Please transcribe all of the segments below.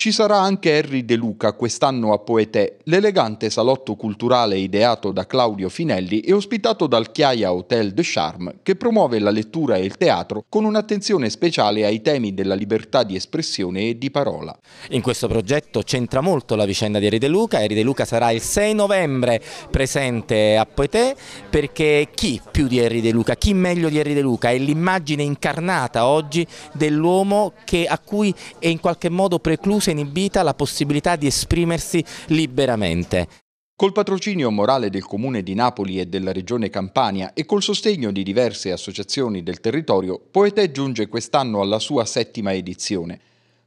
Ci sarà anche Henry De Luca quest'anno a Poetè, l'elegante salotto culturale ideato da Claudio Finelli e ospitato dal Chiaia Hotel de Charme, che promuove la lettura e il teatro con un'attenzione speciale ai temi della libertà di espressione e di parola. In questo progetto c'entra molto la vicenda di Henry De Luca, Henry De Luca sarà il 6 novembre presente a Poetè perché chi più di Henry De Luca, chi meglio di Henry De Luca è l'immagine incarnata oggi dell'uomo a cui è in qualche modo preclusa fosse inibita la possibilità di esprimersi liberamente. Col patrocinio morale del Comune di Napoli e della Regione Campania e col sostegno di diverse associazioni del territorio, Poetè giunge quest'anno alla sua settima edizione.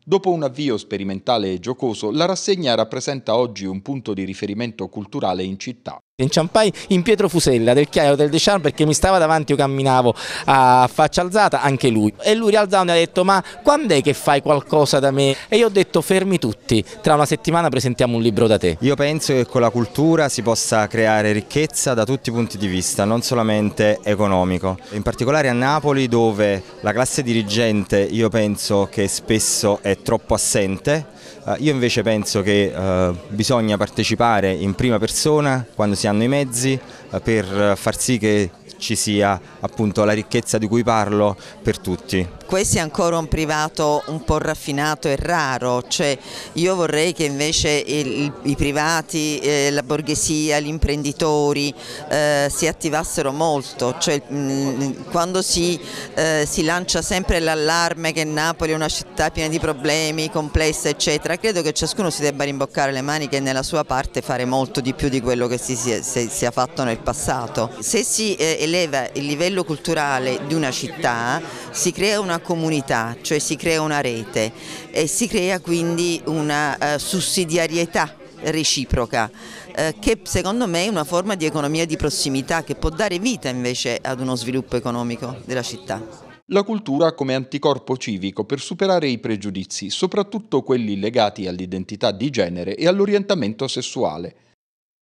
Dopo un avvio sperimentale e giocoso, la rassegna rappresenta oggi un punto di riferimento culturale in città. Inciampai in Pietro Fusella del Chiaio del Deschamps perché mi stava davanti, io camminavo a faccia alzata, anche lui. E lui rialzando mi ha detto ma quando è che fai qualcosa da me? E io ho detto fermi tutti, tra una settimana presentiamo un libro da te. Io penso che con la cultura si possa creare ricchezza da tutti i punti di vista, non solamente economico. In particolare a Napoli dove la classe dirigente io penso che spesso è troppo assente eh, io invece penso che eh, bisogna partecipare in prima persona quando si hanno i mezzi eh, per far sì che ci sia appunto la ricchezza di cui parlo per tutti questo è ancora un privato un po' raffinato e raro, cioè io vorrei che invece il, i privati, eh, la borghesia, gli imprenditori eh, si attivassero molto, cioè, mh, quando si, eh, si, lancia sempre l'allarme che Napoli è una città piena di problemi, complessa eccetera, credo che ciascuno si debba rimboccare le maniche e nella sua parte fare molto di più di quello che si sia, si sia fatto nel passato. Se si eh, eleva il livello culturale di una città si crea una comunità, cioè si crea una rete e si crea quindi una eh, sussidiarietà reciproca eh, che secondo me è una forma di economia di prossimità che può dare vita invece ad uno sviluppo economico della città. La cultura come anticorpo civico per superare i pregiudizi, soprattutto quelli legati all'identità di genere e all'orientamento sessuale.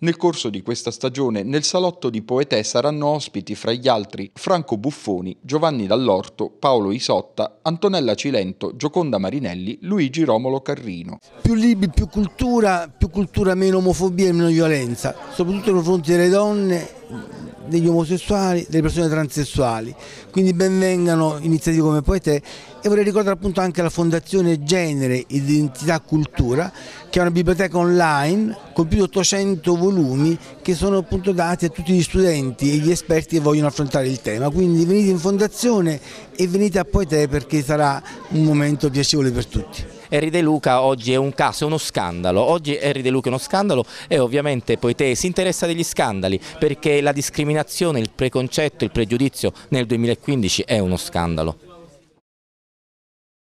Nel corso di questa stagione nel salotto di Poetè saranno ospiti fra gli altri Franco Buffoni, Giovanni Dall'Orto, Paolo Isotta, Antonella Cilento, Gioconda Marinelli, Luigi Romolo Carrino. Più libri, più cultura, più cultura meno omofobia e meno violenza, soprattutto nei confronti delle donne, degli omosessuali, delle persone transessuali. Quindi benvengano iniziative come Poetè e vorrei ricordare appunto anche la Fondazione Genere, Identità Cultura che è una biblioteca online con più di 800 volumi che sono appunto dati a tutti gli studenti e gli esperti che vogliono affrontare il tema. Quindi venite in fondazione e venite a Poete perché sarà un momento piacevole per tutti. Henry De Luca oggi è un caso, è uno scandalo, oggi Henry De Luca è uno scandalo e ovviamente Poete si interessa degli scandali perché la discriminazione, il preconcetto, il pregiudizio nel 2015 è uno scandalo.